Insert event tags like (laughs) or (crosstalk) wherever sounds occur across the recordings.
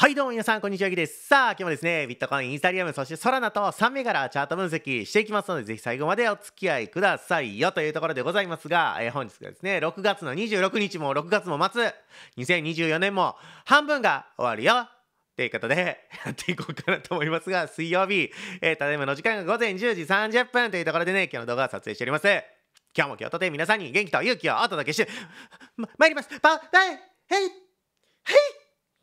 はいどうも皆さんこんにちはゆきですさあ今日もですねビットコインインスタリアムそしてソラナと3銘柄チャート分析していきますのでぜひ最後までお付き合いくださいよというところでございますが、えー、本日がですね6月の26日も6月も末2024年も半分が終わるよということで、(laughs) やっていこうかなと思いますが、水曜日、えー、ただいまの時間が午前10時30分というところでね、今日の動画を撮影しております。今日も今日とて皆さんに元気と勇気をお届けして、ま、参ります。パ、ダイ、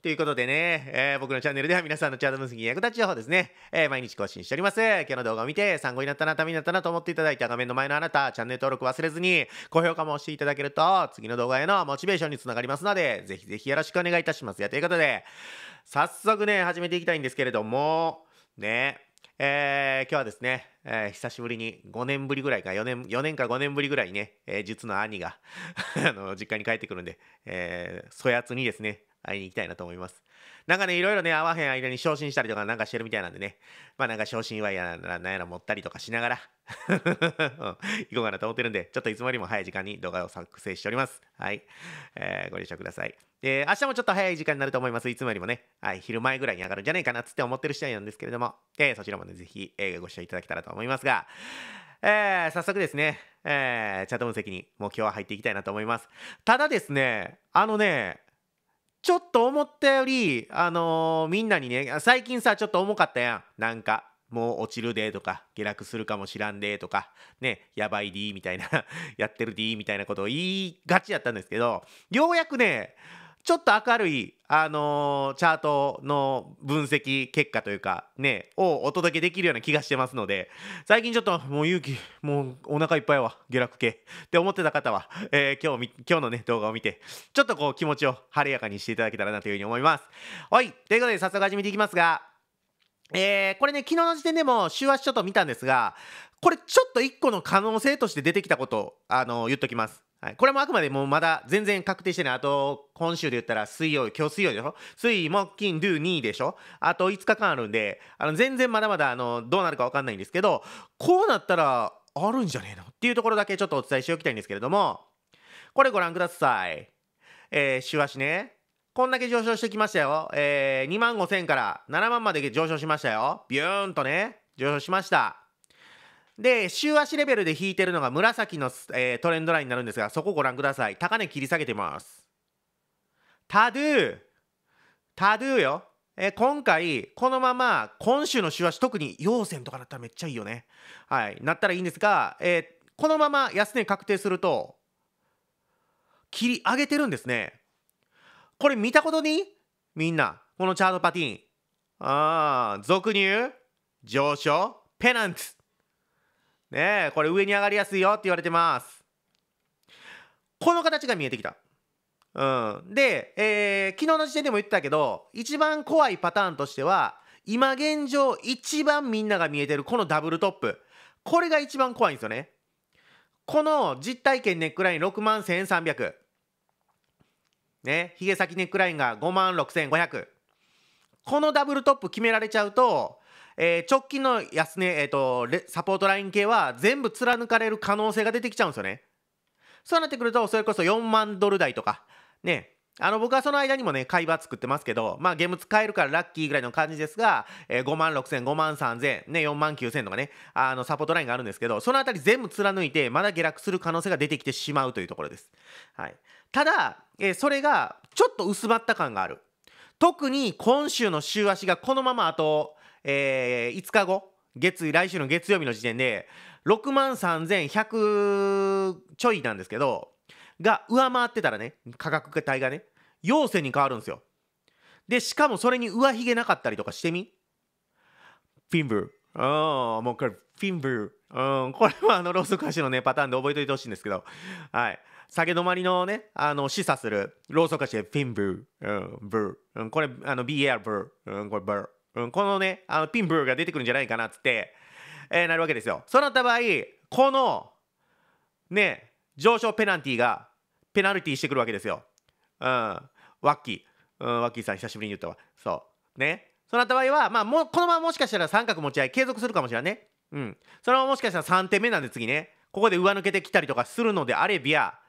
ということでね、えー、僕のチャンネルでは皆さんのチャート分析に役立ち情報ですね、えー、毎日更新しております。今日の動画を見て参考になったな、ためになったなと思っていただいた画面の前のあなた、チャンネル登録忘れずに、高評価も押していただけると、次の動画へのモチベーションにつながりますので、ぜひぜひよろしくお願いいたします。やということで、早速ね、始めていきたいんですけれども、ね、えー、今日はですね、えー、久しぶりに5年ぶりぐらいか4年、4年か5年ぶりぐらいにね、えー、実の兄が (laughs) あの、実家に帰ってくるんで、えー、そやつにですね、会いに行きたいなと思います。なんかね、いろいろね、会わへん間に昇進したりとかなんかしてるみたいなんでね、まあなんか昇進祝いやら、なんやら持ったりとかしながら (laughs) 行こうかなと思ってるんで、ちょっといつもよりも早い時間に動画を作成しております。はい。えー、ご了承ください。で、明日もちょっと早い時間になると思います。いつもよりもね、はい、昼前ぐらいに上がるんじゃないかなっつって思ってる次第なんですけれども、えー、そちらもね、ぜひ、えー、ご視聴いただけたらと思いますが、えー、早速ですね、えー、チャット分析にもう今日は入っていきたいなと思います。ただですね、あのね、ちょっと思ったより、あのー、みんなにね、最近さ、ちょっと重かったやん。なんか、もう落ちるでとか、下落するかもしらんでとか、ね、やばい D みたいな (laughs) やってる D みたいなことを言いがちやったんですけど、ようやくね、ちょっと明るい、あのー、チャートの分析結果というか、ね、をお届けできるような気がしてますので、最近ちょっと、もう勇気、もうお腹いっぱいは、下落系って思ってた方は、えー、今日、今日のね、動画を見て、ちょっとこう気持ちを晴れやかにしていただけたらなというふうに思います。はい、ということで早速始めていきますが、えー、これね、昨日の時点でも週足ちょっと見たんですが、これちょっと1個の可能性として出てきたこと、あの言っときます。はい、これもあくまでもうまだ全然確定してない。あと、今週で言ったら水曜、今日水曜でしょ水、木、金、土、2でしょあと5日間あるんで、あの全然まだまだあのどうなるか分かんないんですけど、こうなったらあるんじゃねえのっていうところだけちょっとお伝えしておきたいんですけれども、これご覧ください。えー、週足ね。こんだけ上昇してきましたよ。えー、2万5千から7万まで上昇しましたよ。ビューンとね、上昇しました。で、週足レベルで引いてるのが紫の、えー、トレンドラインになるんですが、そこご覧ください。高値切り下げてます。タドゥー。タドゥーよ。えー、今回、このまま、今週の週足、特に陽線とかなったらめっちゃいいよね。はい。なったらいいんですが、えー、このまま安値確定すると、切り上げてるんですね。これ見たことにみんな、このチャートパティン。ああ、俗入上昇ペナンツねえ、これ上に上がりやすいよって言われてます。この形が見えてきた。うん。で、えー、昨日の時点でも言ってたけど、一番怖いパターンとしては、今現状一番みんなが見えてるこのダブルトップ。これが一番怖いんですよね。この実体験ネックライン6万1300。ね、ヒゲ先ネックラインが5万6500。このダブルトップ決められちゃうと、えー、直近の安値、えーサポートライン系は全部貫かれる可能性が出てきちゃうんですよね。そうなってくると、それこそ4万ドル台とか、ね、あの僕はその間にもね、買い場作ってますけど、まあゲーム使えるからラッキーぐらいの感じですが、えー、5万6000、5万3000、ね、4万9000とかね、あのサポートラインがあるんですけど、そのあたり全部貫いて、まだ下落する可能性が出てきてしまうというところです。はい。ただ、えー、それがちょっと薄まった感がある。特に今週の週足がこのままあとえー、5日後、月、来週の月曜日の時点で、6万3100ちょいなんですけど、が上回ってたらね、価格帯がね、陽性に変わるんですよ。で、しかもそれに上髭なかったりとかしてみフィンブー。あもうこれ、フィンブー。うん、これはあの、ローソク足のね、パターンで覚えておいてほしいんですけど、はい。下げ止まりのね、あの、示唆する、ローソク足でフィンブー。うん、ブー。うん、これ、あの、BR ブー。うん、これブー。うん、このね、あのピンブルーが出てくるんじゃないかなっつって、えー、なるわけですよ。そうなった場合、この、ね、上昇ペナルティが、ペナルティしてくるわけですよ。うん、ワッキー、うん、ワッキーさん久しぶりに言ったわ。そう。ね。そうなった場合は、まあ、もこのままもしかしたら三角持ち合い継続するかもしれないね。うん。そのままもしかしたら3点目なんで次ね、ここで上抜けてきたりとかするのであれば、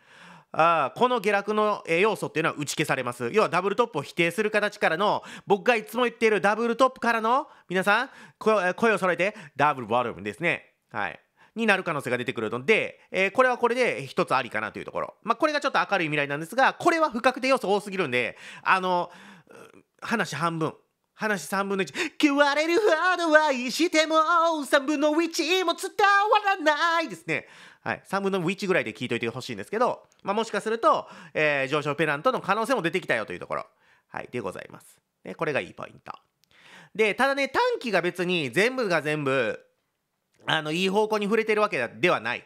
あこの下落の要素っていうのは打ち消されます。要はダブルトップを否定する形からの、僕がいつも言っているダブルトップからの、皆さん、声を揃えて、ダブルボルムですね。はい。になる可能性が出てくるので、えー、これはこれで一つありかなというところ。まあ、これがちょっと明るい未来なんですが、これは不確定要素多すぎるんで、あの、話半分。話三分の一。われるほど愛しても、サ分の一も伝わらないですね。はい、3分の1ぐらいで聞いといてほしいんですけど、まあ、もしかすると、えー、上昇ペナントの可能性も出てきたよというところ、はい、でございます。ね、これがいいポイント。で、ただね、短期が別に全部が全部、あの、いい方向に触れてるわけではない。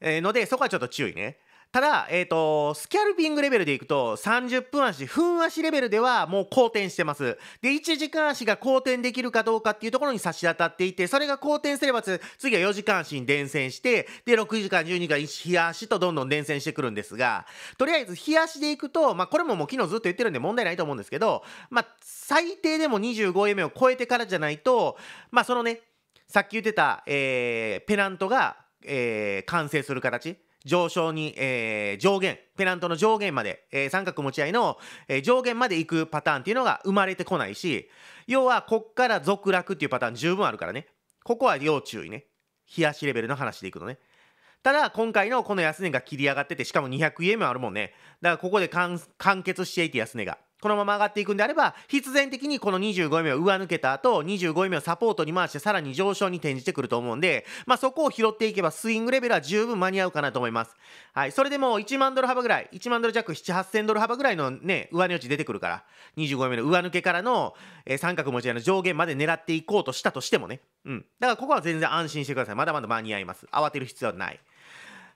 えー、ので、そこはちょっと注意ね。ただ、えっ、ー、と、スキャルピングレベルでいくと、30分足、分足レベルではもう好転してます。で、1時間足が好転できるかどうかっていうところに差し当たっていて、それが好転すれば次は4時間足に伝染して、で、6時間12冷日足とどんどん伝染してくるんですが、とりあえず日足でいくと、まあ、これももう昨日ずっと言ってるんで問題ないと思うんですけど、まあ、最低でも25夢を超えてからじゃないと、まあ、そのね、さっき言ってた、えー、ペナントが、えー、完成する形。上昇に、えー、上限、ペナントの上限まで、えー、三角持ち合いの、えー、上限まで行くパターンっていうのが生まれてこないし、要は、こっから続落っていうパターン十分あるからね。ここは要注意ね。冷やしレベルの話でいくのね。ただ、今回のこの安値が切り上がってて、しかも200円もあるもんね。だから、ここで完結していて安値が。このまま上がっていくんであれば、必然的にこの25位目を上抜けた後、25位目をサポートに回して、さらに上昇に転じてくると思うんで、まあ、そこを拾っていけば、スイングレベルは十分間に合うかなと思います。はい。それでも1万ドル幅ぐらい、1万ドル弱、7、8000ドル幅ぐらいのね、上値落ち出てくるから、25位目の上抜けからの、えー、三角持ち合いの上限まで狙っていこうとしたとしてもね。うん。だからここは全然安心してください。まだまだ間に合います。慌てる必要はない。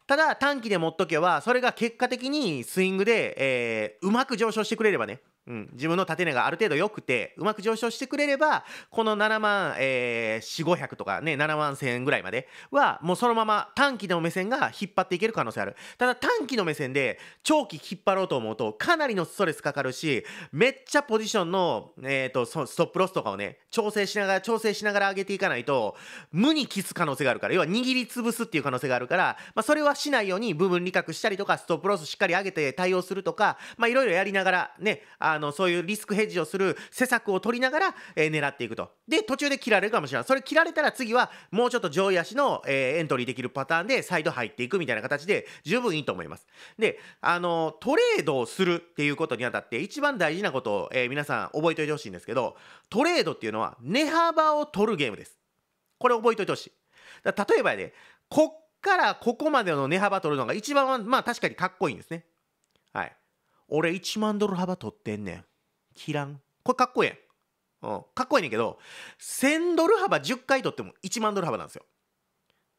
ただ短期で持っとけばそれが結果的にスイングで、えー、うまく上昇してくれればねうん、自分の縦値がある程度良くて、うまく上昇してくれれば、この7万、えー、4、500とかね、7万1000円ぐらいまでは、もうそのまま短期の目線が引っ張っていける可能性ある。ただ短期の目線で長期引っ張ろうと思うと、かなりのストレスかかるし、めっちゃポジションの、えっ、ー、と、ストップロスとかをね、調整しながら、調整しながら上げていかないと、無にキす可能性があるから、要は握り潰すっていう可能性があるから、まあ、それはしないように部分利確したりとか、ストップロスしっかり上げて対応するとか、まいろいろやりながらね、ああのそういうリスクヘッジをする施策を取りながら、えー、狙っていくとで途中で切られるかもしれないそれ切られたら次はもうちょっと上位足の、えー、エントリーできるパターンでサイド入っていくみたいな形で十分いいと思いますであのトレードをするっていうことにあたって一番大事なことを、えー、皆さん覚えておいてほしいんですけどトレードっていうのは値幅を取るゲームですこれ覚えておいてほしいだ例えばねこっからここまでの値幅取るのが一番まあ確かにかっこいいんですねはい俺1万ドル幅取ってんねん。切らん。これかっこええ。うん、かっこいいねんけど、1000ドル幅10回取っても1万ドル幅なんですよ。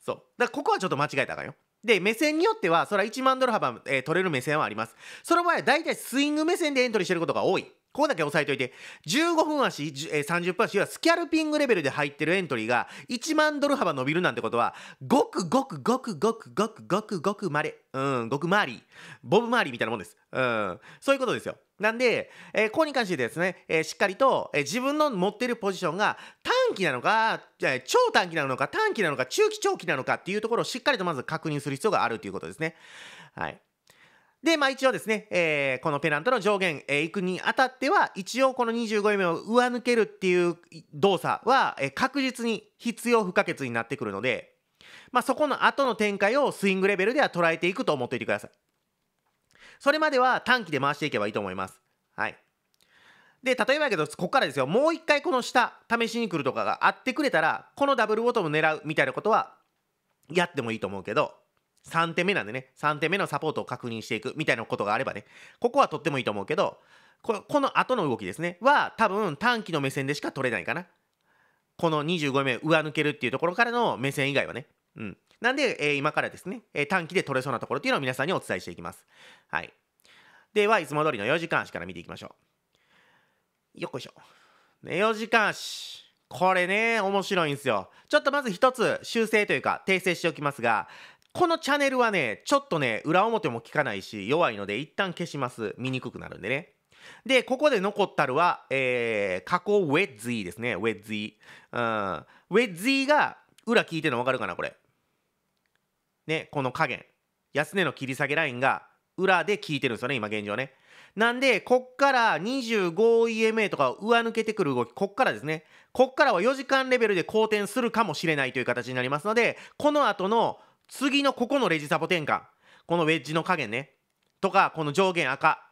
そう。だからここはちょっと間違えたらあかんよ。で、目線によっては、それは1万ドル幅、えー、取れる目線はあります。その場合は大体スイング目線でエントリーしてることが多い。ここだけ押さえておいて、15分足、30分足、はスキャルピングレベルで入ってるエントリーが1万ドル幅伸びるなんてことは、ごくごくごくごくごくごくごくまれ、うん、ごく周り、ボブ周りみたいなもんです。うん、そういうことですよ。なんで、えー、ここに関してですね、えー、しっかりと、えー、自分の持ってるポジションが短期なのか、え超短期なのか、短期なのか、中期長期なのかっていうところをしっかりとまず確認する必要があるということですね。はい。で、まあ一応ですね、えー、このペナントの上限、えー、いくにあたっては、一応この25円目を上抜けるっていう動作は、えー、確実に必要不可欠になってくるので、まあそこの後の展開をスイングレベルでは捉えていくと思っておいてください。それまでは短期で回していけばいいと思います。はい。で、例えばやけど、ここからですよ、もう一回この下、試しに来るとかがあってくれたら、このダブルボトム狙うみたいなことは、やってもいいと思うけど、3手目なんでね、3手目のサポートを確認していくみたいなことがあればね、ここはとってもいいと思うけど、ここの後の動きですね、は多分短期の目線でしか取れないかな。この25名上抜けるっていうところからの目線以外はね。うん。なんで、えー、今からですね、えー、短期で取れそうなところっていうのを皆さんにお伝えしていきます。はい。では、いつも通りの4時間足から見ていきましょう。よっこいしょ。ね、4時間足。これね、面白いんですよ。ちょっとまず一つ修正というか訂正しておきますが、このチャンネルはね、ちょっとね、裏表も聞かないし、弱いので一旦消します。見にくくなるんでね。で、ここで残ったるは、えー、過去ウェッズイですね。ウェッズイ。うん。ウェッズイが、裏聞いてるの分かるかな、これ。ね、この加減。安値の切り下げラインが、裏で聞いてるんですよね、今現状ね。なんで、こっから 25EMA とかを上抜けてくる動き、こっからですね。こっからは4時間レベルで好転するかもしれないという形になりますので、この後の次のここのレジサポ転換このウェッジの加減ねとかこの上限赤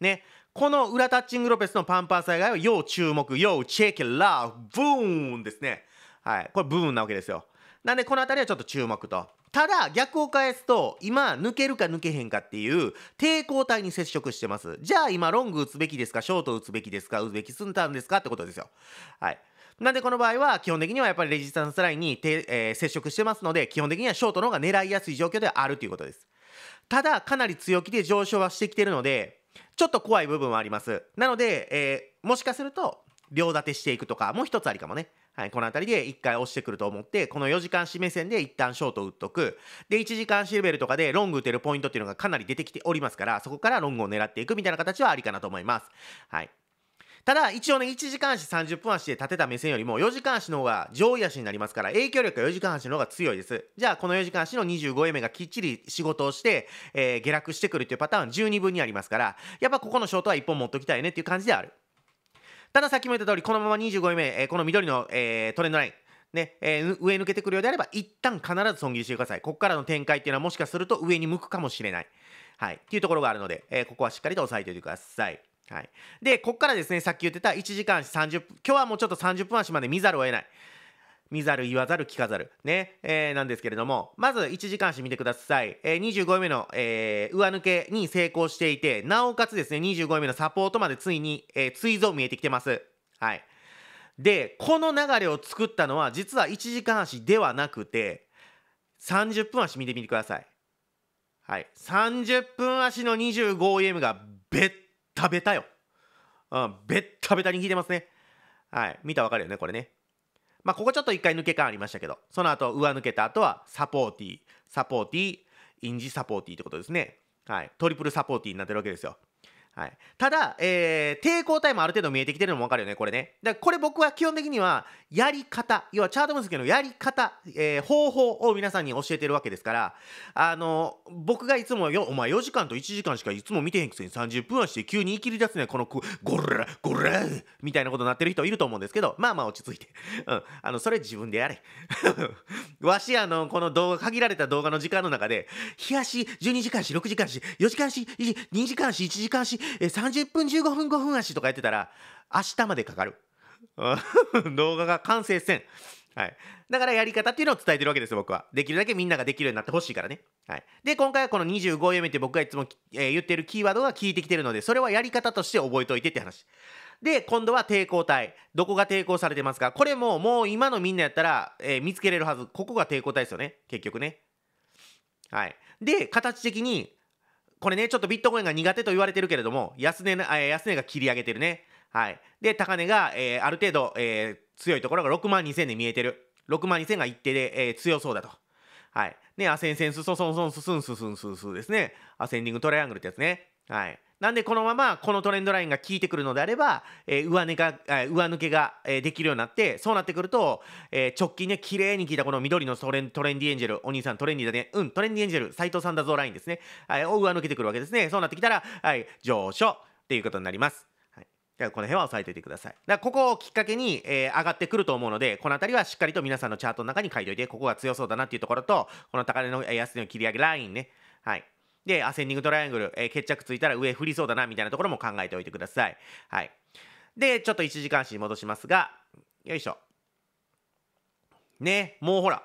ねこの裏タッチングロペスのパンパー災害は要注目要チェケラーブーンですねはいこれブーンなわけですよなんでこの辺りはちょっと注目とただ逆を返すと今抜けるか抜けへんかっていう抵抗体に接触してますじゃあ今ロング打つべきですかショート打つべきですか打つべきすんたんですかってことですよはいなんでこの場合は基本的にはやっぱりレジスタンスラインに、えー、接触してますので基本的にはショートの方が狙いやすい状況であるということです。ただかなり強気で上昇はしてきてるのでちょっと怖い部分はあります。なので、えー、もしかすると両立てしていくとかもう一つありかもね。はい、この辺りで1回押してくると思って、この4時間締目線で一旦ショート打っとく。で、1時間シベルとかでロング打てるポイントっていうのがかなり出てきておりますから、そこからロングを狙っていくみたいな形はありかなと思います。はい。ただ、一応ね、1時間足30分足で立てた目線よりも、4時間足の方が上位足になりますから、影響力が4時間足の方が強いです。じゃあ、この4時間足の25円目がきっちり仕事をして、えー、下落してくるっていうパターン十二分にありますから、やっぱここのショートは1本持っときたいねっていう感じである。ただ、さっきも言った通り、このまま25円目、えー、この緑の、えー、トレンドライン、ね、えー、上抜けてくるようであれば、一旦必ず損切りしてください。ここからの展開っていうのはもしかすると上に向くかもしれない。はい。っていうところがあるので、えー、ここはしっかりと押さえておいてください。はい、でここからですねさっき言ってた1時間30分今日はもうちょっと30分足まで見ざるを得ない見ざる言わざる聞かざるね、えー、なんですけれどもまず1時間足見てください、えー、25位目の、えー、上抜けに成功していてなおかつですね25位目のサポートまでついに、えー、追蔵見えてきてますはいでこの流れを作ったのは実は1時間足ではなくて30分足見てみてくださいはい30分足の 25EM がべっタベタよ。うん、ベッタベタに聞いてますね。はい。見たわかるよね、これね。まあ、ここちょっと一回抜け感ありましたけど、その後、上抜けた後は、サポーティー、サポーティー、インジサポーティーってことですね。はい。トリプルサポーティーになってるわけですよ。はい、ただ、えー、抵抗体もある程度見えてきてるのも分かるよね、これね。だこれ僕は基本的にはやり方、要はチャート分析のやり方、えー、方法を皆さんに教えてるわけですから、あの僕がいつもよ、お前4時間と1時間しかいつも見てへんくせに30分はして急に言い切り出すね、このゴラゴラみたいなことになってる人いると思うんですけど、まあまあ落ち着いて、うん、あのそれ自分でやれ。(laughs) わし、あの、この動画、限られた動画の時間の中で、冷やし12時間し、6時間し、4時間し、2時間し、1時間し、え30分15分5分足とかやってたら、明日までかかる。(laughs) 動画が完成せん。はい。だからやり方っていうのを伝えてるわけですよ、僕は。できるだけみんなができるようになってほしいからね。はい。で、今回はこの25を読めて僕がいつも、えー、言ってるキーワードが聞いてきてるので、それはやり方として覚えておいてって話。で、今度は抵抗体。どこが抵抗されてますかこれももう今のみんなやったら、えー、見つけれるはず。ここが抵抗体ですよね。結局ね。はい。で、形的に、これね、ちょっとビットコインが苦手と言われてるけれども、安値、安値が切り上げてるね。はい。で、高値が、えー、ある程度、えー、強いところが6万2000で見えてる。6万2000が一定で、えー、強そうだと。はい。ね、アセンセンスソソンソンススンススンススですね。アセンディングトライアングルってやつね。はい。なんでこのままこのトレンドラインが効いてくるのであれば、えー、上値が、上抜けが、えできるようになってそうなってくると、えー、直近ね綺麗に効いたこの緑のトレントレンディエンジェルお兄さんトレンディだねうんトレンディエンジェル斎藤さんだぞラインですね、はい、を上抜けてくるわけですねそうなってきたら、はい、上昇っていうことになります。この辺は押さえておいてください。だここをきっかけに、えー、上がってくると思うので、この辺りはしっかりと皆さんのチャートの中に書いておいて、ここが強そうだなっていうところと、この高値の安値の切り上げラインね。はい。で、アセンディングトライアングル、えー、決着ついたら上降りそうだなみたいなところも考えておいてください。はい。で、ちょっと1時間足に戻しますが、よいしょ。ね、もうほら、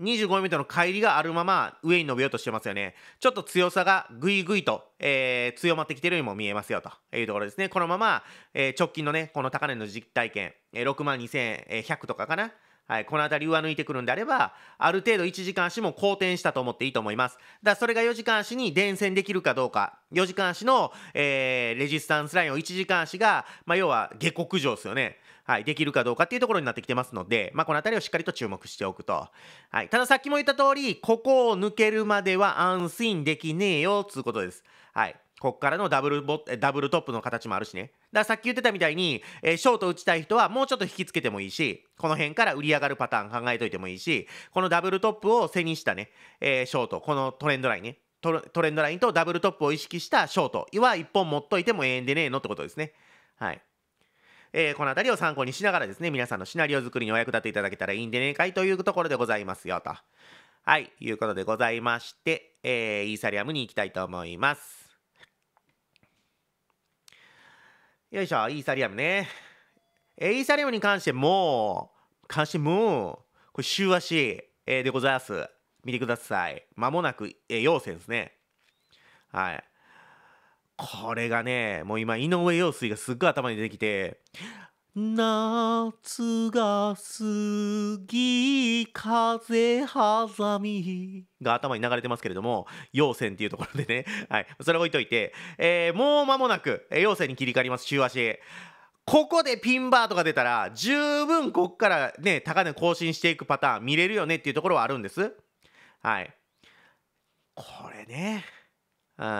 25m の帰りがあるまま上に伸びようとしてますよね。ちょっと強さがぐいぐいと、えー、強まってきてるようにも見えますよというところですね。このまま、えー、直近のね、この高値の実体験、えー、62,100とかかな、はい、この辺り上抜いてくるんであれば、ある程度1時間足も好転したと思っていいと思います。だそれが4時間足に伝染できるかどうか、4時間足の、えー、レジスタンスラインを1時間足が、まあ、要は下克上ですよね。はい、できるかどうかっていうところになってきてますので、まあ、この辺りをしっかりと注目しておくと。はい、たださっきも言った通り、ここを抜けるまでは安心できねえよ、つうことです。はい。こっからのダブルボダブルトップの形もあるしね。だからさっき言ってたみたいに、えー、ショート打ちたい人はもうちょっと引きつけてもいいし、この辺から売り上がるパターン考えといてもいいし、このダブルトップを背にしたね、えー、ショート、このトレンドラインねト、トレンドラインとダブルトップを意識したショートは1本持っといてもええんでねえのってことですね。はい。えー、この辺りを参考にしながらですね、皆さんのシナリオ作りにお役立ていただけたらいいんでねえかいというところでございますよと。はい、いうことでございまして、えー、イーサリアムに行きたいと思います。よいしょ、イーサリアムね。えイーサリアムに関しても、関しても、これ週足、えでございます。見てください。まもなく、え陽線ですね。はい。これがね、もう今、井上陽水がすっごい頭に出てきて、夏が過ぎ風はみが頭に流れてますけれども陽線っていうところでね、(laughs) はい、それ置いといて、えー、もう間もなく陽線に切り替わります週足ここでピンバーとか出たら十分こっからね高値更新していくパターン見れるよねっていうところはあるんですはいこれね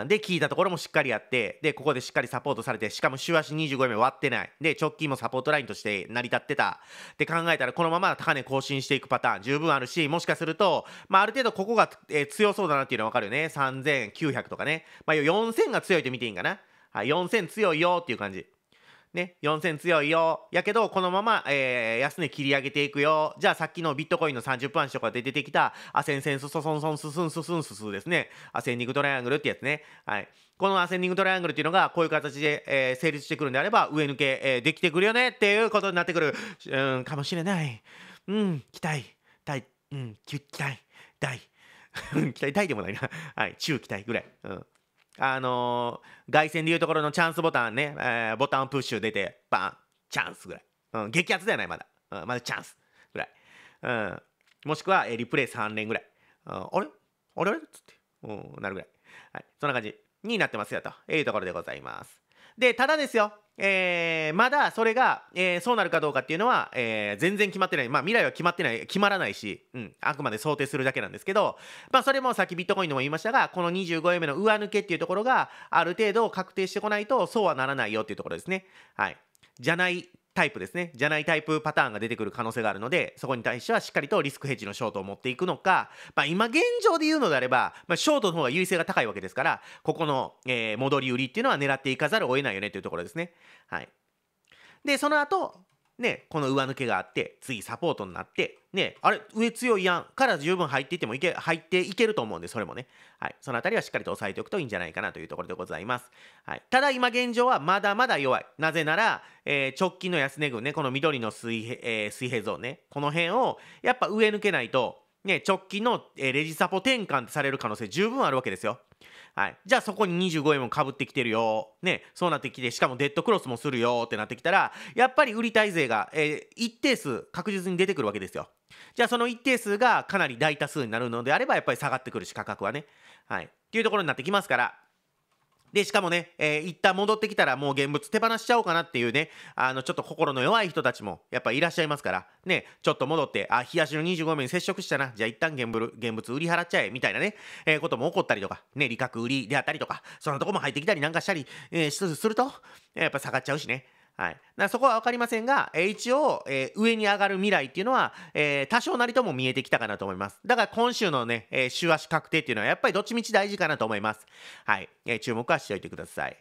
で、聞いたところもしっかりやって、で、ここでしっかりサポートされて、しかも週足25目割ってない。で、直近もサポートラインとして成り立ってた。って考えたら、このまま高値更新していくパターン十分あるし、もしかすると、まあ、ある程度ここが、えー、強そうだなっていうのはわかるよね。3900とかね。まあ、4000が強いと見ていいんかな。はい、4000強いよっていう感じ。ね、4000強いよ。やけど、このまま、えー、安値切り上げていくよ。じゃあ、さっきのビットコインの30分足とかで出てきた、アセンセンスソソンソンススンススンススですね。アセンディングトライアングルってやつね。はい。このアセンディングトライアングルっていうのが、こういう形で、えー、成立してくるんであれば、上抜け、えー、できてくるよねっていうことになってくる、うん、かもしれない。うん、期待、大、うん、期待、大、期待大でもないな。はい、中期待ぐらい。うん。あのー、凱旋でいうところのチャンスボタンね、えー、ボタンプッシュ出て、バン、チャンスぐらい。うん、激アツではない、まだ。うん、まだチャンスぐらい。うん、もしくは、えー、リプレイ3連ぐらい。うん、あれあれあれつって、うん、なるぐらい。はい、そんな感じになってますよというところでございます。で、ただですよ、えー、まだそれが、えー、そうなるかどうかっていうのは、えー、全然決まってない、まあ、未来は決まってない決まらないし、うん、あくまで想定するだけなんですけど、まあ、それもさっきビットコインでも言いましたがこの 25M の上抜けっていうところがある程度確定してこないとそうはならないよっていうところですね。はいじゃないタイプですねじゃないタイプパターンが出てくる可能性があるのでそこに対してはしっかりとリスクヘッジのショートを持っていくのか、まあ、今現状で言うのであれば、まあ、ショートの方が優位性が高いわけですからここの、えー、戻り売りっていうのは狙っていかざるを得ないよねというところですね。はい、でその後ね、この上抜けがあって、次サポートになって、ね、あれ、上強いやんから十分入っていってもいけ、入っていけると思うんで、それもね。はい。そのあたりはしっかりと押さえておくといいんじゃないかなというところでございます。はい。ただ今現状はまだまだ弱い。なぜなら、えー、直近の安値群ね、この緑の水平、えー、水平像ね、この辺をやっぱ上抜けないと、ね、直近の、えー、レジサポ転換される可能性十分あるわけですよ。はい、じゃあそこに25円もかぶってきてるよ、ね、そうなってきてしかもデッドクロスもするよってなってきたらやっぱり売りたい税が、えー、一定数確実に出てくるわけですよじゃあその一定数がかなり大多数になるのであればやっぱり下がってくるし価格はね、はい、っていうところになってきますからで、しかもね、えー、一旦戻ってきたらもう現物手放しちゃおうかなっていうね、あの、ちょっと心の弱い人たちもやっぱいらっしゃいますから、ね、ちょっと戻って、あ、冷やしの25面接触したな、じゃあ一旦現物、現物売り払っちゃえ、みたいなね、えー、ことも起こったりとか、ね、利確売りであったりとか、そんなとこも入ってきたりなんかしたり、えー、すると、やっぱ下がっちゃうしね。はい、だそこは分かりませんが、えー、一応、えー、上に上がる未来っていうのは、えー、多少なりとも見えてきたかなと思います。だから今週のね、え週足確定っていうのはやっぱりどっちみち大事かなと思います。はい、え注目はしておいてください。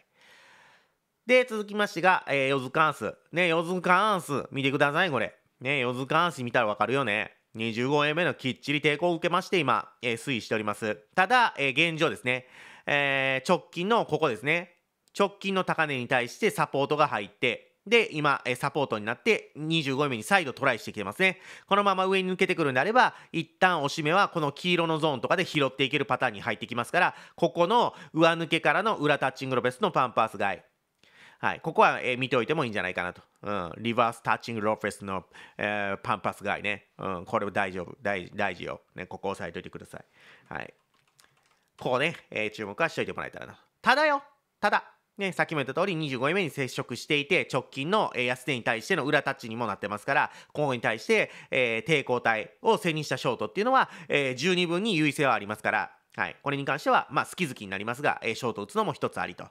で、続きましてが、えー、ヨズカンス。ね、ヨズカンス、見てください、これ。ね、ヨズカンス見たらわかるよね。25円目のきっちり抵抗を受けまして、今、え推移しております。ただ、え現状ですね、え直近のここですね。直近の高値に対してサポートが入って、で、今、サポートになって25目に再度トライしてきてますね。このまま上に抜けてくるんであれば、一旦おしめはこの黄色のゾーンとかで拾っていけるパターンに入ってきますから、ここの上抜けからの裏タッチングロペスのパンパースガイ。はい、ここは、えー、見ておいてもいいんじゃないかなと。うん、リバースタッチングロペスの、えー、パンパスガイね。うん、これは大丈夫。大大事よ、ね。ここ押さえといてください。はい。ここね、えー、注目はしておいてもらえたらな。ただよただね、さっきも言った通り25位目に接触していて、直近の、え安値に対しての裏タッチにもなってますから、今後に対して、えー、抵抗体を背にしたショートっていうのは、えー、12分に優位性はありますから、はい、これに関しては、まあ、好き好きになりますが、えー、ショート打つのも一つありと、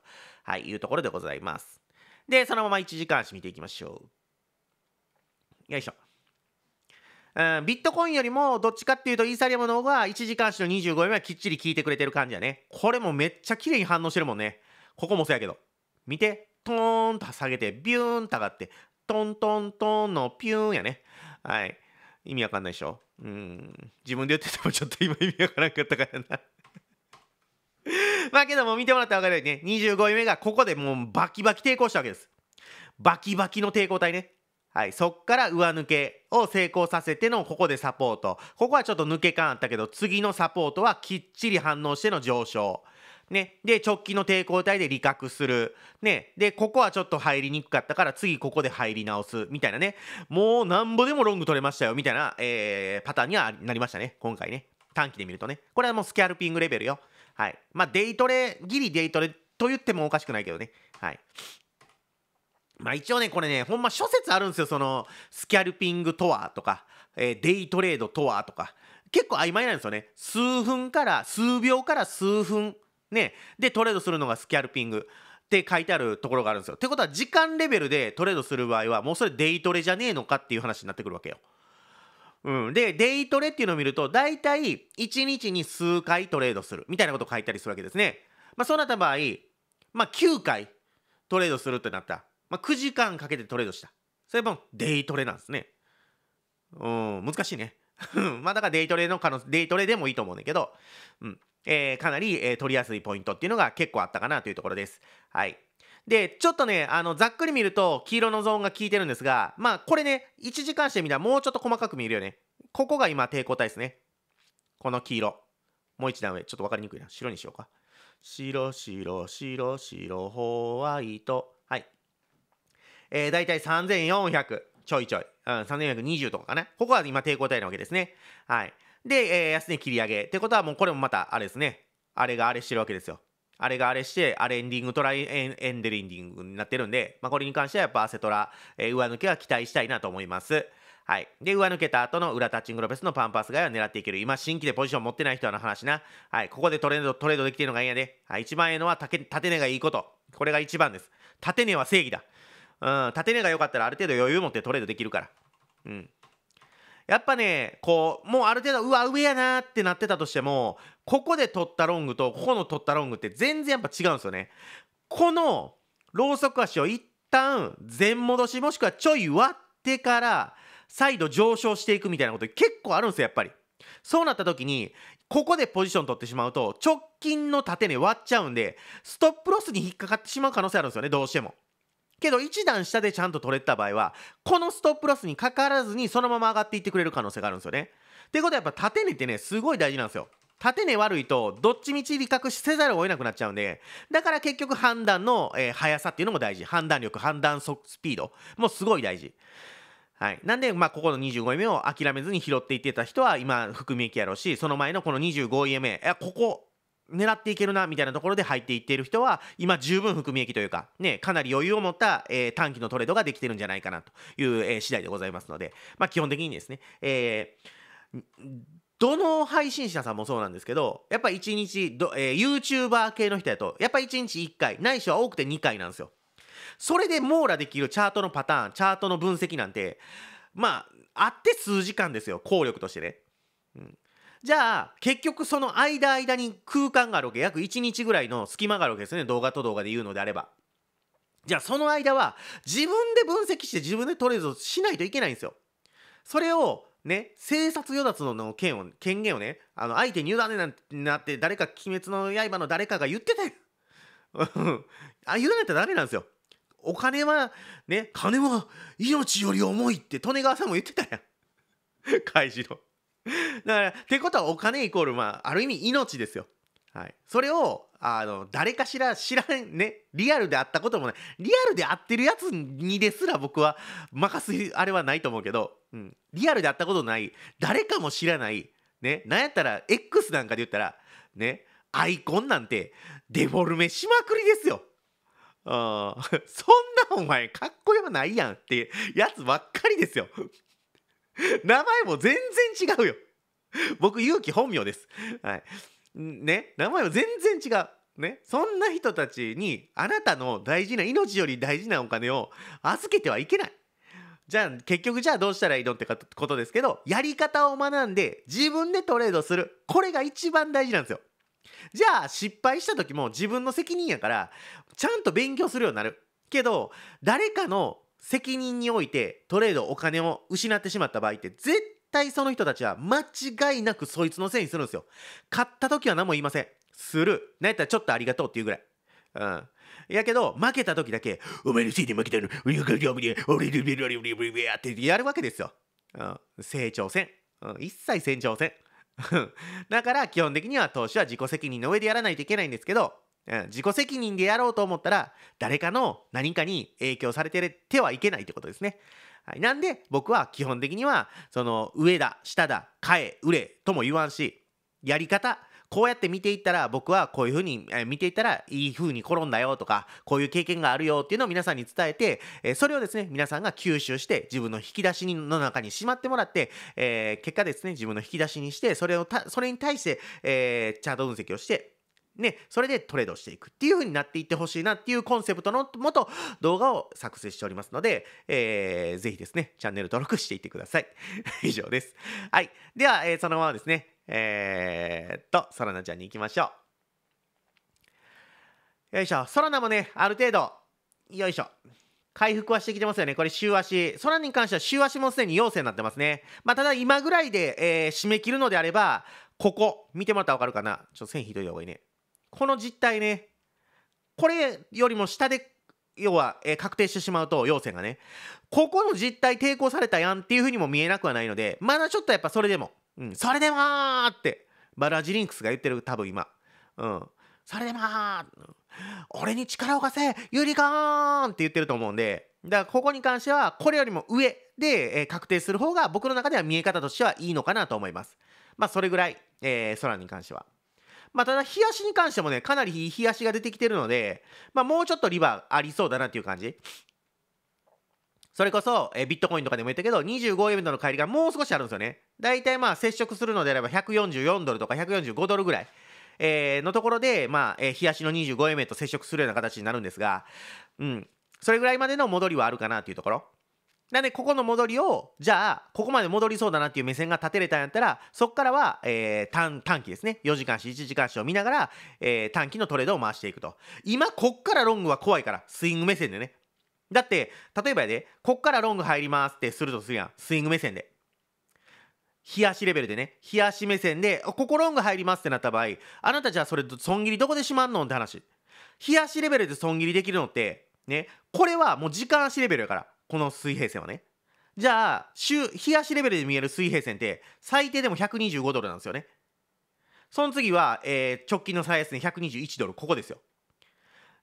はい、いうところでございます。で、そのまま1時間足見ていきましょう。よいしょ。うん、ビットコインよりもどっちかっていうとイーサリアムの方が1時間足の25円はきっちり効いてくれてる感じやね。これもめっちゃ綺麗に反応してるもんね。ここもそうやけど見てトーンと下げてビューンと上がってトントントンのピューンやねはい意味わかんないでしょうん自分で言っててもちょっと今意味わからんかったからなまあけども見てもらったら分かるようにね25位目がここでもうバキバキ抵抗したわけですバキバキの抵抗体ねはい、そっから上抜けを成功させてのここでサポートここはちょっと抜け感あったけど次のサポートはきっちり反応しての上昇ね、で直近の抵抗体で利確する、ね、でここはちょっと入りにくかったから次ここで入り直すみたいなねもうなんぼでもロング取れましたよみたいな、えー、パターンにはなりましたね今回ね短期で見るとねこれはもうスキャルピングレベルよはいまあデイトレギリデイトレと言ってもおかしくないけどねはいまあ一応ね、これね、ほんま諸説あるんですよ。その、スキャルピングとはとか、えー、デイトレードとはとか、結構曖昧なんですよね。数分から、数秒から数分ね、でトレードするのがスキャルピングって書いてあるところがあるんですよ。ってことは時間レベルでトレードする場合はもうそれデイトレじゃねえのかっていう話になってくるわけよ。うん、でデイトレっていうのを見ると大体1日に数回トレードするみたいなことを書いたりするわけですね。まあ、そうなった場合、まあ、9回トレードするってなった、まあ、9時間かけてトレードしたそれもデイトレなんですね。うん難しいね。(laughs) まあだからデイトレの可能デイトレでもいいと思うんだけど、うん、えー、かなり、えー、取りやすいポイントっていうのが結構あったかなというところです。はい。で、ちょっとね、あの、ざっくり見ると黄色のゾーンが効いてるんですが、まあこれね、一時間してみたらもうちょっと細かく見えるよね。ここが今抵抗体ですね。この黄色。もう一段上。ちょっと分かりにくいな。白にしようか。白、白、白、白、ホワイト。はい。えー、大体3400ちょいちょい。うん、3420とかかな。ここは今抵抗体なわけですね。はい。で、えー、安値切り上げ。ってことはもうこれもまた、あれですね。あれがあれしてるわけですよ。あれがあれして、あれエンディングトライエンエンデリンディングになってるんで、まあ、これに関してはやっぱアセトラ、えー、上抜けは期待したいなと思います。はい。で、上抜けた後の裏タッチングロペスのパンパス外は狙っていける。今、新規でポジション持ってない人の話な。はい。ここでトレード、トレードできてるのがいいんやで。はい。一番ええのは縦、縦根がいいこと。これが一番です。縦根は正義だ。うん。縦根が良かったらある程度余裕持ってトレードできるから。うん。やっぱね、こう、もうある程度、うわ、上やなってなってたとしても、ここで取ったロングと、ここの取ったロングって全然やっぱ違うんですよね。この、ローソク足を一旦、全戻し、もしくはちょい割ってから、再度上昇していくみたいなこと結構あるんですよ、やっぱり。そうなった時に、ここでポジション取ってしまうと、直近の縦値割っちゃうんで、ストップロスに引っかかってしまう可能性あるんですよね、どうしても。けど1段下でちゃんと取れた場合はこのストップロスにかからずにそのまま上がっていってくれる可能性があるんですよね。ってことはやっぱ縦値ってねすごい大事なんですよ。縦値悪いとどっちみち利確せざるを得なくなっちゃうんでだから結局判断の、えー、速さっていうのも大事判断力判断速スピードもすごい大事。はい、なんで、まあ、ここの25位目を諦めずに拾っていってた人は今含み益やろうしその前のこの25位目いやここ狙っていけるなみたいなところで入っていっている人は今十分含み益というかねかなり余裕を持った、えー、短期のトレードができてるんじゃないかなという、えー、次第でございますので、まあ、基本的にですね、えーどの配信者さんもそうなんですけど、やっぱ1日ど、えー、YouTuber 系の人やと、やっぱ1日1回、ないしは多くて2回なんですよ。それで網羅できるチャートのパターン、チャートの分析なんて、まあ、あって数時間ですよ、効力としてね。うんじゃあ結局その間間に空間があるわけ約1日ぐらいの隙間があるわけですね動画と動画で言うのであればじゃあその間は自分で分析して自分でトレードしないといけないんですよそれをね、生殺与奪の権を権限をねあの相手に委ねなんてなって誰か「鬼滅の刃」の誰かが言ってたよ (laughs) あ委ねたらダメなんですよお金はね金は命より重いって利根川さんも言ってたやん開示の (laughs) だから、ってことはお金イコール、まあ、ある意味命ですよ。はい。それを、あの、誰かしら知らんね、リアルで会ったこともない。リアルで会ってるやつにですら僕は任すあれはないと思うけど、うん。リアルで会ったことない、誰かも知らない、ね、なんやったら、X なんかで言ったら、ね、アイコンなんてデフォルメしまくりですよ。あ (laughs) そんなお前かっこよくないやんってやつばっかりですよ名前も全然違うよ。僕、勇気本名です。はい。ね、名前も全然違う。ね、そんな人たちにあなたの大事な命より大事なお金を預けてはいけない。じゃあ結局じゃあどうしたらいいのってことですけどやり方を学んで自分でトレードするこれが一番大事なんですよ。じゃあ失敗した時も自分の責任やからちゃんと勉強するようになる。けど誰かの責任においてトレードお金を失ってしまった場合って絶対その人たちは間違いなくそいつのせいにするんですよ。買った時は何も言いません。する。なんやったらちょっとありがとうっていうぐらい。うん。やけど、負けた時だけ、お前のせいで負けたの、俺が勝俺が俺が俺が俺が俺がってやるわけですよ。うん。成長戦。うん。一切成長戦。だから、基本的には投資は自己責任の上でやらないといけないんですけど、うん、自己責任でやろうと思ったら誰かの何かに影響されててはいけないってことですね。はい、なんで僕は基本的にはその上だ下だ買え売れとも言わんしやり方こうやって見ていったら僕はこういうふうに見ていったらいいふうに転んだよとかこういう経験があるよっていうのを皆さんに伝えてそれをですね皆さんが吸収して自分の引き出しの中にしまってもらって、え結果ですね自分の引き出しにしてそれをそれに対して、えチャート分析をしてね、それでトレードしていくっていう風になっていってほしいなっていうコンセプトのもと動画を作成しておりますので、えー、ぜひですね、チャンネル登録していってください。(laughs) 以上です。はい。では、えー、そのままですね、えー、っと、ソラナちゃんに行きましょう。よいしょ。ソラナもね、ある程度、よいしょ。回復はしてきてますよね。これ、週足。空に関しては週足もすでに陽性になってますね。まあ、ただ今ぐらいで、えー、締め切るのであれば、ここ、見てもらったらわかるかな。ちょっと線引いといた方がいいね。この実態ねこれよりも下で要は、えー、確定してしまうと要請がねここの実態抵抗されたやんっていうふうにも見えなくはないのでまだちょっとやっぱそれでも、うん、それでもーってバラジリンクスが言ってる多分今、うん、それでもー俺に力を貸せユリカーンって言ってると思うんでだからここに関してはこれよりも上で、えー、確定する方が僕の中では見え方としてはいいのかなと思いますまあそれぐらい、えー、空に関しては。まあ、ただ、冷やしに関してもね、かなり冷やしが出てきてるので、まあ、もうちょっとリバーありそうだなっていう感じ。それこそ、えビットコインとかでも言ったけど、25イベントの帰りがもう少しあるんですよね。だいたいまあ、接触するのであれば、144ドルとか145ドルぐらい。えー、のところで、まあ、えー、日足の25円目と接触するような形になるんですが、うん、それぐらいまでの戻りはあるかなというところ。なんでここの戻りをじゃあここまで戻りそうだなっていう目線が立てれたんやったらそこからは、えー、短短期ですね4時間し、1時間しを見ながら、えー、短期のトレードを回していくと今こっからロングは怖いからスイング目線でねだって例えばやでこっからロング入りますってするとするやんスイング目線で冷やしレベルでね冷やし目線でここロング入りますってなった場合あなたじゃあそれ損切りどこでしまんのって話冷やしレベルで損切りできるのってねこれはもう時間足レベルやからこの水平線はねじゃあ日足レベルで見える水平線って最低でも125ドルなんですよねその次は、えー、直近の最安値121ドルここですよ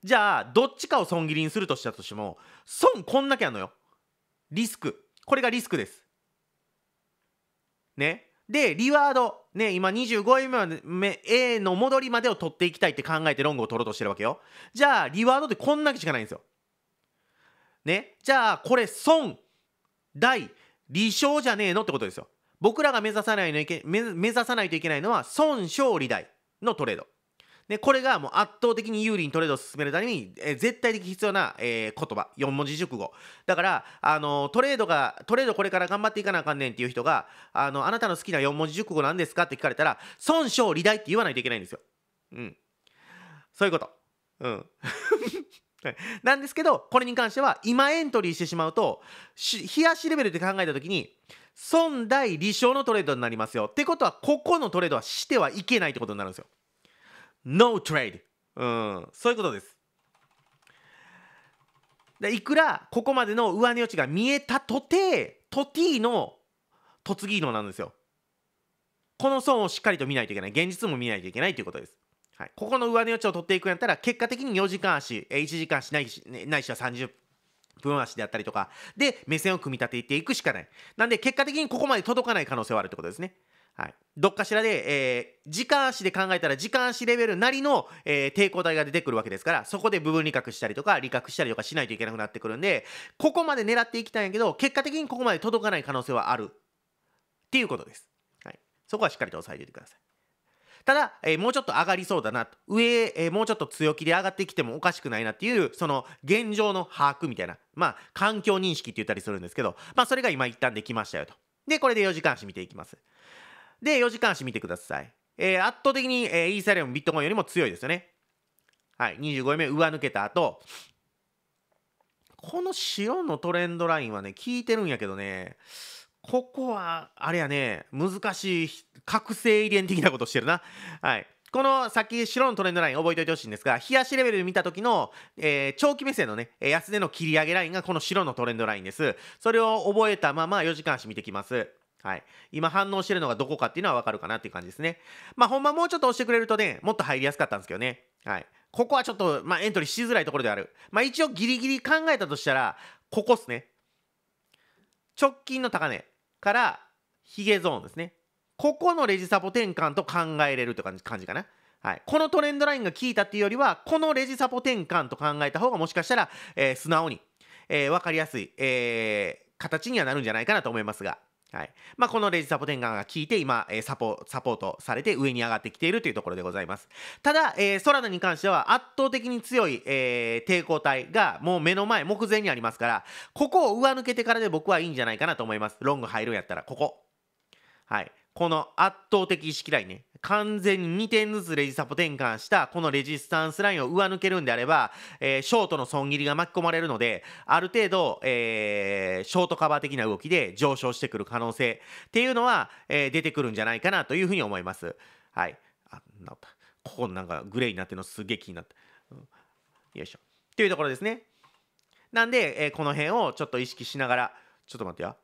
じゃあどっちかを損切りにするとしたとしても損こんだけあんのよリスクこれがリスクですねでリワードね今25円まで A の戻りまでを取っていきたいって考えてロングを取ろうとしてるわけよじゃあリワードってこんだけしかないんですよねじゃあこれ損大理想じゃねえのってことですよ僕らが目指さないのいけ目指さないといけないのは損勝利大のトレードでこれがもう圧倒的に有利にトレードを進めるために、えー、絶対的必要な、えー、言葉4文字熟語だから、あのー、トレードがトレードこれから頑張っていかなあかんねんっていう人があのあなたの好きな4文字熟語なんですかって聞かれたら損傷利大って言わないといけないんですよ。うん、そういうこと。うん (laughs) なんですけど、これに関しては、今エントリーしてしまうと、冷やしレベルで考えたときに、損大利小のトレードになりますよ。ってことは、ここのトレードはしてはいけないってことになるんですよ。No trade。うん、そういうことです。でいくら、ここまでの上値余地が見えたとて、トティの、突ツ能なんですよ。この損をしっかりと見ないといけない。現実も見ないといけないということです。はい、ここの上値予知を取っていくんやったら結果的に4時間足1時間足ないしないしは30分足であったりとかで目線を組み立てていくしかないなんで結果的にここまで届かない可能性はあるってことですねはい、どっかしらで、えー、時間足で考えたら時間足レベルなりの、えー、抵抗体が出てくるわけですからそこで部分理覚したりとか理覚したりとかしないといけなくなってくるんでここまで狙っていきたいんやけど結果的にここまで届かない可能性はあるっていうことです、はい、そこはしっかりと押さえておいてくださいただ、えー、もうちょっと上がりそうだな上、えー、もうちょっと強気で上がってきてもおかしくないなっていう、その現状の把握みたいな、まあ、環境認識って言ったりするんですけど、まあ、それが今一旦できましたよと。で、これで4時間足見ていきます。で、4時間足見てください。えー、圧倒的に、えー、イーサリアム、ビットコインよりも強いですよね。はい、25目上抜けた後、この白のトレンドラインはね、効いてるんやけどね、ここは、あれやね、難しい、覚醒遺伝的なことしてるな。はい。このさっき白のトレンドライン覚えておいてほしいんですが、冷やしレベル見た時の、えー、長期目線のね、安値の切り上げラインがこの白のトレンドラインです。それを覚えたまま4時間足見てきます。はい。今反応してるのがどこかっていうのはわかるかなっていう感じですね。まあ、ほんまもうちょっと押してくれるとね、もっと入りやすかったんですけどね。はい。ここはちょっと、まあ、エントリーしづらいところである。まあ、一応ギリギリ考えたとしたら、ここっすね。直近の高値。からヒゲゾーンですねここのレジサポ転換と考えれるという感じかな、はい、このトレンドラインが効いたっていうよりはこのレジサポ転換と考えた方がもしかしたら、えー、素直に、えー、分かりやすい、えー、形にはなるんじゃないかなと思いますがはいまあ、このレジサポ転換が効いて今、えー、サポサポートされて上に上がってきているというところでございますただ、えー、ソラナに関しては圧倒的に強い、えー、抵抗体がもう目の前目前にありますからここを上抜けてからで僕はいいんじゃないかなと思いますロング入るんやったらここはいこの圧倒的意識ラインね完全に2点ずつレジサポ転換したこのレジスタンスラインを上抜けるんであれば、えー、ショートの損切りが巻き込まれるのである程度、えー、ショートカバー的な動きで上昇してくる可能性っていうのは、えー、出てくるんじゃないかなというふうに思います。はい、あなここなんかグレーになってるのすげえ気になった。よいしょ。というところですね。なんで、えー、この辺をちょっと意識しながらちょっと待ってや。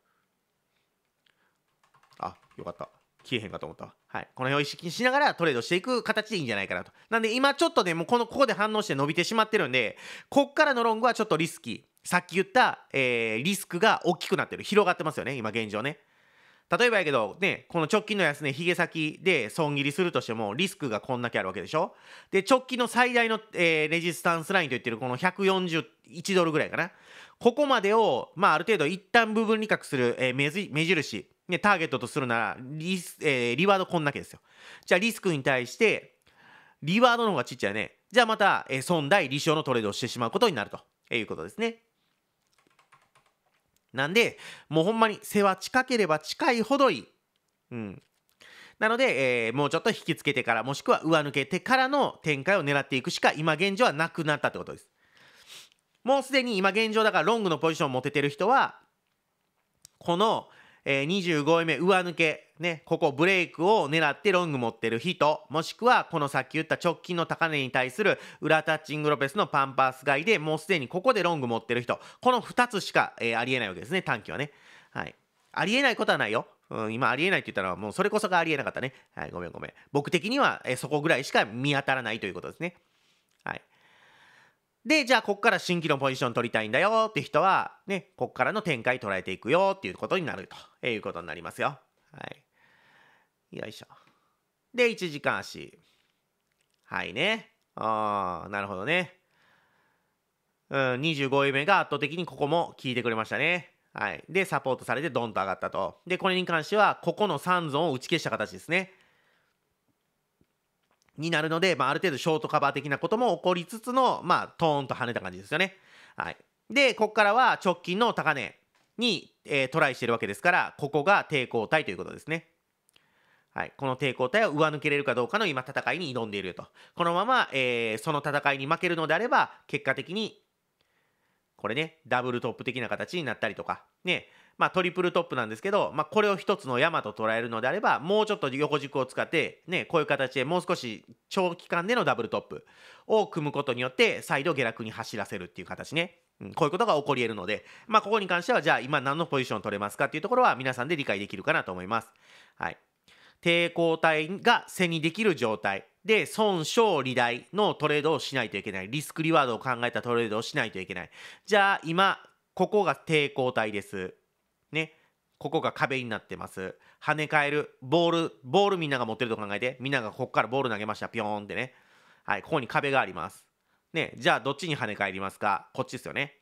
あよかった。消えへんかと思ったはい、この辺を意識しながらトレードしていく形でいいんじゃないかなと。なんで今ちょっとね、もうこの、ここで反応して伸びてしまってるんで、こっからのロングはちょっとリスキー。さっき言った、えー、リスクが大きくなってる。広がってますよね、今現状ね。例えばやけど、ね、この直近の安値、ね、ひげ先で損切りするとしても、リスクがこんだけあるわけでしょで、直近の最大の、えー、レジスタンスラインと言ってる、この141ドルぐらいかな。ここまでを、まあ、ある程度一旦部分利確する、えー、目印、ね、ターゲットとするならリス、えー、リワードこんだけですよ。じゃあリスクに対して、リワードの方がちっちゃいね。じゃあまた、えー、損大、利償のトレードをしてしまうことになると、えいうことですね。なんで、もうほんまに背は近ければ近いほどいい。うん。なので、えー、もうちょっと引きつけてから、もしくは上抜けてからの展開を狙っていくしか、今現状はなくなったってことです。もうすでに今現状だからロングのポジションを持ててる人は、この、えー、25位目上抜けね、ここブレイクを狙ってロング持ってる人、もしくはこのさっき言った直近の高値に対する裏タッチングロペスのパンパース買いでもうすでにここでロング持ってる人、この2つしか、えー、ありえないわけですね、短期はね。はい。ありえないことはないよ。うん、今ありえないって言ったのはもうそれこそがありえなかったね。はい、ごめんごめん。僕的には、えー、そこぐらいしか見当たらないということですね。で、じゃあ、こっから新規のポジション取りたいんだよって人は、ね、こっからの展開捉えていくよっていうことになると、いうことになりますよ。はい。よいしょ。で、1時間足。はいね。ああ、なるほどね。うん、25位目が圧倒的にここも効いてくれましたね。はい。で、サポートされてドンと上がったと。で、これに関しては、ここの3ゾーンを打ち消した形ですね。になるので、まあ、ある程度ショートカバー的なことも起こりつつの、まあ、トーンと跳ねた感じですよね。はい、で、ここからは直近の高値に、えー、トライしてるわけですから、ここが抵抗体ということですね。はい、この抵抗体を上抜けれるかどうかの今戦いに挑んでいると。このまま、えー、その戦いに負けるのであれば、結果的に、これね、ダブルトップ的な形になったりとか、ね、まあ、トリプルトップなんですけど、まあ、これを一つの山と捉えるのであればもうちょっと横軸を使って、ね、こういう形でもう少し長期間でのダブルトップを組むことによって再度下落に走らせるっていう形ね。こういうことが起こり得るので、まあ、ここに関しては、じゃあ今何のポジション取れますかっていうところは皆さんで理解できるかなと思います。はい。抵抗体が背にできる状態で損傷利大のトレードをしないといけないリスクリワードを考えたトレードをしないといけないじゃあ今ここが抵抗体ですここが壁になってます跳ね返るボールボールみんなが持ってると考えてみんながここからボール投げましたピョーンってねはいここに壁がありますねじゃあどっちに跳ね返りますかこっちですよね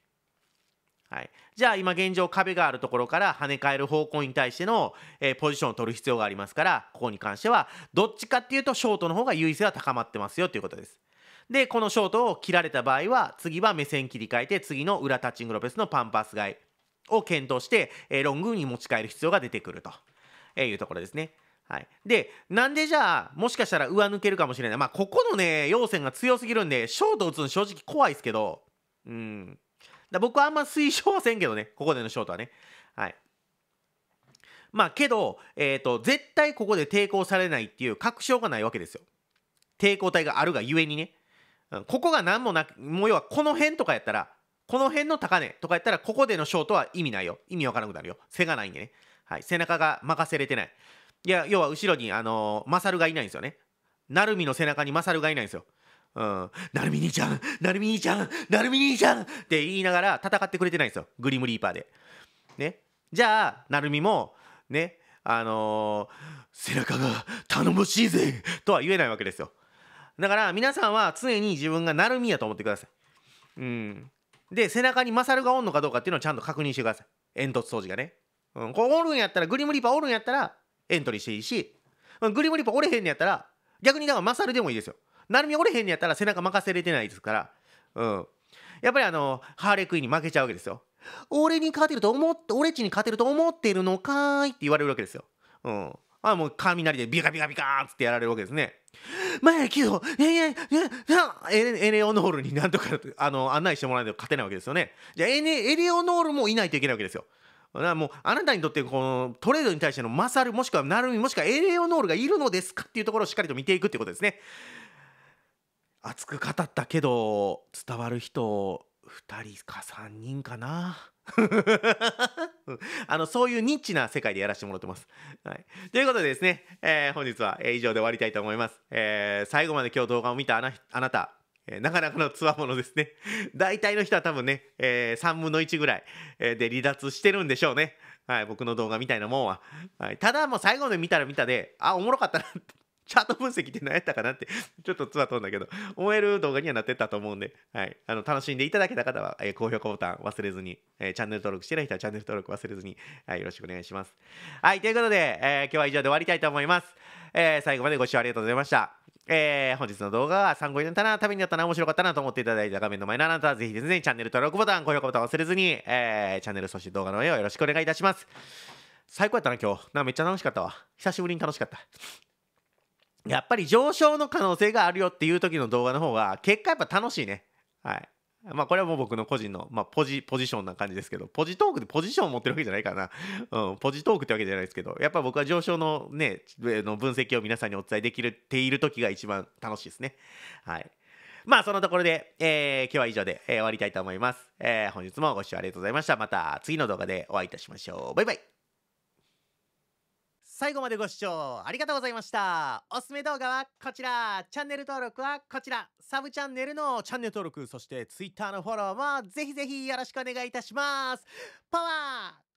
はい、じゃあ今現状壁があるところから跳ね返る方向に対しての、えー、ポジションを取る必要がありますからここに関してはどっちかっていうとショートの方が優位性は高まってますよということです。でこのショートを切られた場合は次は目線切り替えて次の裏タッチングロペスのパンパス外。を検討して、えー、ロングに持ち帰る必要が出てくると、えー、いうところですね。はい、で、なんでじゃあ、もしかしたら上抜けるかもしれない。まあ、ここのね、要線が強すぎるんで、ショート打つの正直怖いですけど、うん。だ僕はあんま推奨はせんけどね、ここでのショートはね。はい。まあ、けど、えっ、ー、と、絶対ここで抵抗されないっていう確証がないわけですよ。抵抗体があるがゆえにね。ここが何もなく、もう要はこの辺とかやったら、この辺の高値とかやったら、ここでのショートは意味ないよ。意味わからなくなるよ。背がないんでね。はい。背中が任せれてない。いや、要は後ろに、あのー、マサルがいないんですよね。なるみの背中にマサルがいないんですよ。うん、なるみ兄ちゃん、なるみ兄ちゃん、なるみ兄ちゃんって言いながら戦ってくれてないんですよ。グリムリーパーで。ね。じゃあ、なるみも、ね、あのー、背中が頼もしいぜとは言えないわけですよ。だから皆さんは常に自分がなるみやと思ってください。うん。で背中にマサルがおんのかどうかっていうのをちゃんと確認してください煙突掃除がね、うん、こうおるんやったらグリムリパーおるんやったらエントリーしていいし、うん、グリムリパーおれへんのやったら逆にだからルでもいいですよなるみおれへんのやったら背中任せれてないですからうんやっぱりあのハーレクイーンに負けちゃうわけですよ俺に勝てると思って俺っちに勝てると思ってるのかーいって言われるわけですようんあもう雷でビカビカビカーっつってやられるわけですね。前けど、いやいやいや、エレオノールになんとかあの案内してもらわないと勝てないわけですよね。じゃあエレオノールもいないといけないわけですよ。だからもうあなたにとってこのトレードに対しての勝るもしくはなるみもしくはエレオノールがいるのですかっていうところをしっかりと見ていくっていうことですね。熱く語ったけど伝わる人2人か3人かな。(laughs) あのそういうニッチな世界でやらせてもらってます。はい、ということでですね、えー、本日は以上で終わりたいと思います。えー、最後まで今日動画を見たあなあなた、えー、なかなかのつわものですね。(laughs) 大体の人は多分ね、えー、3分の1ぐらいで離脱してるんでしょうね。はい、僕の動画みたいなもんは。はい、ただもう最後まで見たら見たで、あ、おもろかったなってチャート分析って何やったかなって、(laughs) ちょっとつわとんだけど、思える動画にはなってたと思うんで、はい。あの、楽しんでいただけた方は、えー、高評価ボタン忘れずに、えー、チャンネル登録してない人はチャンネル登録忘れずに、はい、よろしくお願いします。はい、ということで、えー、今日は以上で終わりたいと思います。えー、最後までご視聴ありがとうございました。えー、本日の動画は参考になったな、ためになったな、面白かったなと思っていただいた画面の前のあなたは、ぜひぜひチャンネル登録ボタン、高評価ボタン忘れずに、えー、チャンネル、そして動画の上をよろしくお願いいたします。最高やったな、今日。なめっちゃ楽しかったわ。久しぶりに楽しかった。やっぱり上昇の可能性があるよっていう時の動画の方が結果やっぱ楽しいね。はい。まあこれはもう僕の個人の、まあ、ポジ、ポジションな感じですけど、ポジトークでポジションを持ってるわけじゃないかな。うん、ポジトークってわけじゃないですけど、やっぱ僕は上昇のね、の分析を皆さんにお伝えできるっている時が一番楽しいですね。はい。まあそのところで、えー、今日は以上で、えー、終わりたいと思います。えー、本日もご視聴ありがとうございました。また次の動画でお会いいたしましょう。バイバイ。最後までご視聴ありがとうございました。おすすめ動画はこちら、チャンネル登録はこちら、サブチャンネルのチャンネル登録、そして Twitter のフォローもぜひぜひよろしくお願いいたします。パワー